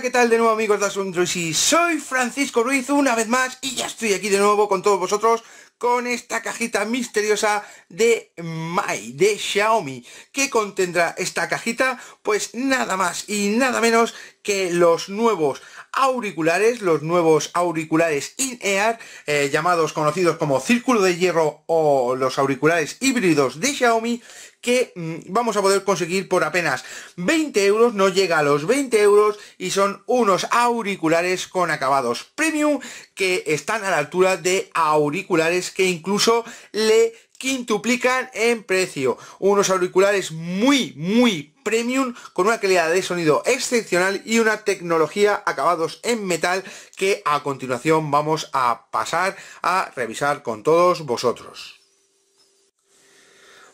¿qué tal de nuevo amigos de Asuntos? Y soy Francisco Ruiz una vez más y ya estoy aquí de nuevo con todos vosotros con esta cajita misteriosa de Mai, de Xiaomi. ¿Qué contendrá esta cajita? Pues nada más y nada menos que los nuevos auriculares, los nuevos auriculares in-ear, eh, llamados conocidos como círculo de hierro o los auriculares híbridos de Xiaomi, que mm, vamos a poder conseguir por apenas 20 euros, no llega a los 20 euros y son unos auriculares con acabados premium que están a la altura de auriculares que incluso le quintuplican en precio. Unos auriculares muy, muy premium con una calidad de sonido excepcional y una tecnología acabados en metal que a continuación vamos a pasar a revisar con todos vosotros.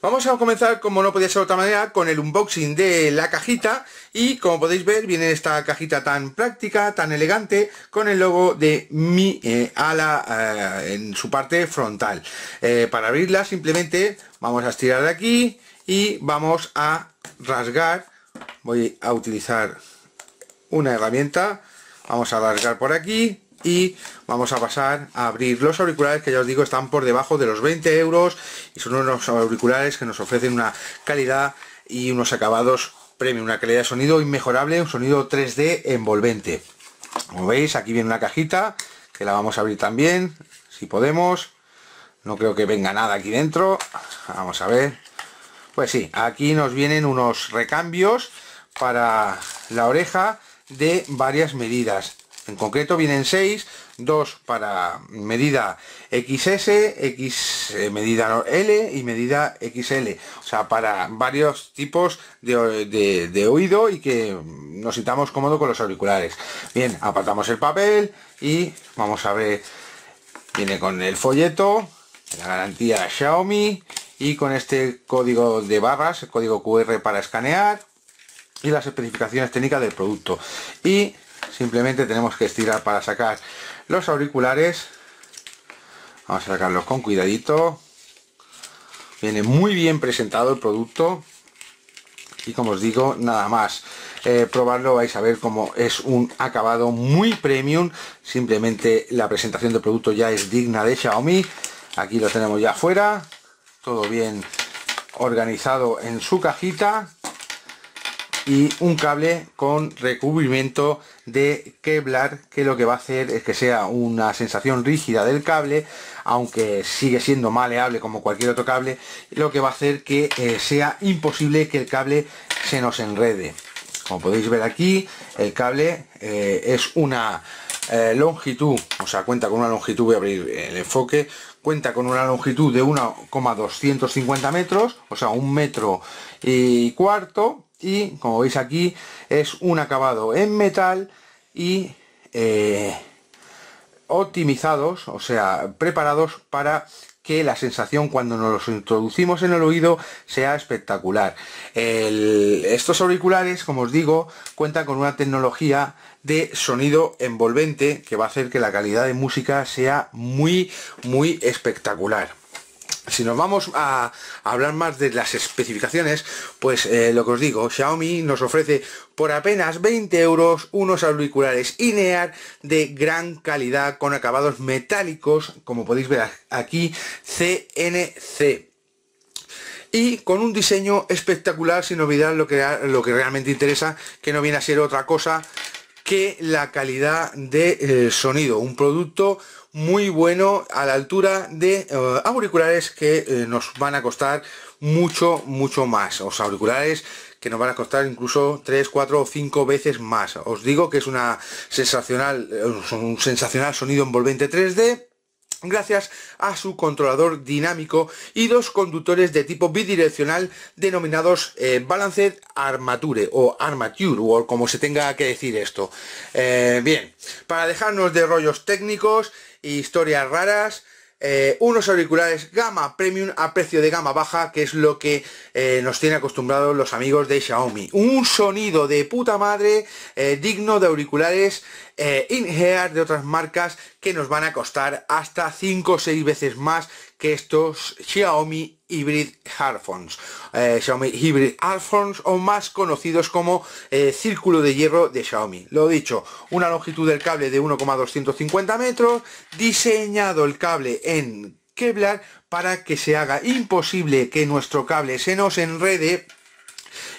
Vamos a comenzar, como no podía ser de otra manera, con el unboxing de la cajita y como podéis ver viene esta cajita tan práctica, tan elegante, con el logo de mi eh, ala eh, en su parte frontal. Eh, para abrirla simplemente vamos a estirar de aquí y vamos a rasgar, voy a utilizar una herramienta, vamos a rasgar por aquí y vamos a pasar a abrir los auriculares que ya os digo están por debajo de los 20 euros y son unos auriculares que nos ofrecen una calidad y unos acabados premium, una calidad de sonido inmejorable, un sonido 3D envolvente. Como veis aquí viene una cajita que la vamos a abrir también, si podemos. No creo que venga nada aquí dentro. Vamos a ver. Pues sí, aquí nos vienen unos recambios para la oreja de varias medidas en concreto vienen 6, 2 para medida XS, X eh, medida L y medida XL. O sea, para varios tipos de, oído y que nos sintamos cómodo con los auriculares. Bien, apartamos el papel y vamos a ver. Viene con el folleto, la garantía Xiaomi y con este código de barras, el código QR para escanear y las especificaciones técnicas del producto. Y simplemente tenemos que estirar para sacar los auriculares vamos a sacarlos con cuidadito viene muy bien presentado el producto y como os digo nada más eh, probarlo vais a ver como es un acabado muy premium simplemente la presentación del producto ya es digna de Xiaomi aquí lo tenemos ya afuera todo bien organizado en su cajita y un cable con recubrimiento de Kevlar que lo que va a hacer es que sea una sensación rígida del cable aunque sigue siendo maleable como cualquier otro cable lo que va a hacer que eh, sea imposible que el cable se nos enrede como podéis ver aquí el cable eh, es una eh, longitud, o sea, cuenta con una longitud, voy a abrir el enfoque, cuenta con una longitud de 1,250 metros, o sea, un metro y cuarto, y como veis aquí es un acabado en metal y eh, optimizados, o sea, preparados para que la sensación cuando nos los introducimos en el oído sea espectacular. estos auriculares, como os digo, cuentan con una tecnología de sonido envolvente que va a hacer que la calidad de música sea muy, muy espectacular. Si nos vamos a hablar más de las especificaciones, pues eh, lo que os digo, Xiaomi nos ofrece por apenas 20 euros unos auriculares INEAR de gran calidad con acabados metálicos, como podéis ver aquí, CNC y con un diseño espectacular sin olvidar lo que, lo que realmente interesa, que no viene a ser otra cosa que la calidad de eh, sonido. Un producto muy bueno a la altura de eh, auriculares que eh, nos van a costar mucho, mucho más. Los auriculares que nos van a costar incluso 3, 4 o 5 veces más. Os digo que es una sensacional, eh, un sensacional sonido envolvente 3D gracias a su controlador dinámico y dos conductores de tipo bidireccional denominados eh, balance Armature o Armature o como se tenga que decir esto. Eh, bien, para dejarnos de rollos técnicos e historias raras, eh, unos auriculares gama premium a precio de gama baja, que es lo que eh, nos tiene acostumbrados los amigos de Xiaomi. Un sonido de puta madre eh, digno de auriculares in-ear de otras marcas que nos van a costar hasta 5 o 6 veces más que estos Xiaomi Hybrid Headphones, eh, Xiaomi Hybrid o más conocidos como eh, Círculo de Hierro de Xiaomi. Lo dicho, una longitud del cable de 1,250 metros, diseñado el cable en Kevlar para que se haga imposible que nuestro cable se nos enrede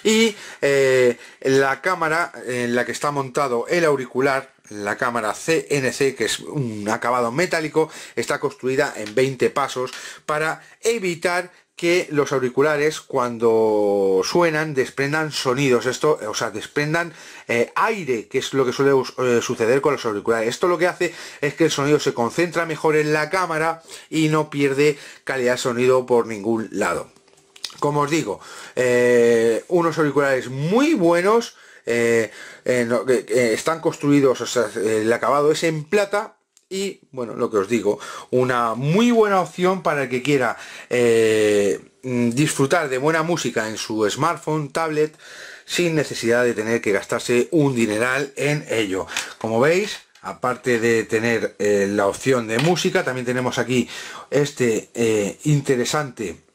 y eh, la cámara en la que está montado el auricular la cámara CNC, que es un acabado metálico, está construida en 20 pasos para evitar que los auriculares cuando suenan desprendan sonidos, esto, o sea, desprendan eh, aire, que es lo que suele eh, suceder con los auriculares. Esto lo que hace es que el sonido se concentra mejor en la cámara y no pierde calidad de sonido por ningún lado como os digo, eh, unos auriculares muy buenos, eh, eh, están construidos, el acabado es en plata, y bueno lo que os digo una muy buena opción para el que quiera disfrutar de buena música en su smartphone tablet sin necesidad de tener que gastarse un dineral en ello como veis aparte de tener la opción de música también tenemos aquí este interesante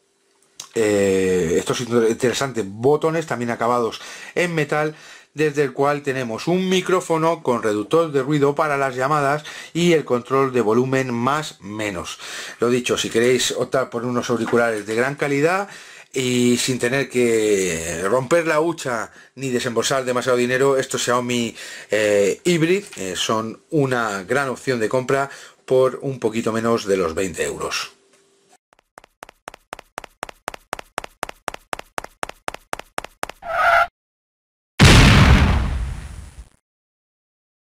eh, estos interesantes botones también acabados en metal desde el cual tenemos un micrófono con reductor de ruido para las llamadas y el control de volumen más menos. Lo dicho, si queréis optar por unos auriculares de gran calidad y sin tener que romper la hucha ni desembolsar demasiado dinero, estos Xiaomi eh, Hybrid eh, son una gran opción de compra por un poquito menos de los 20 euros.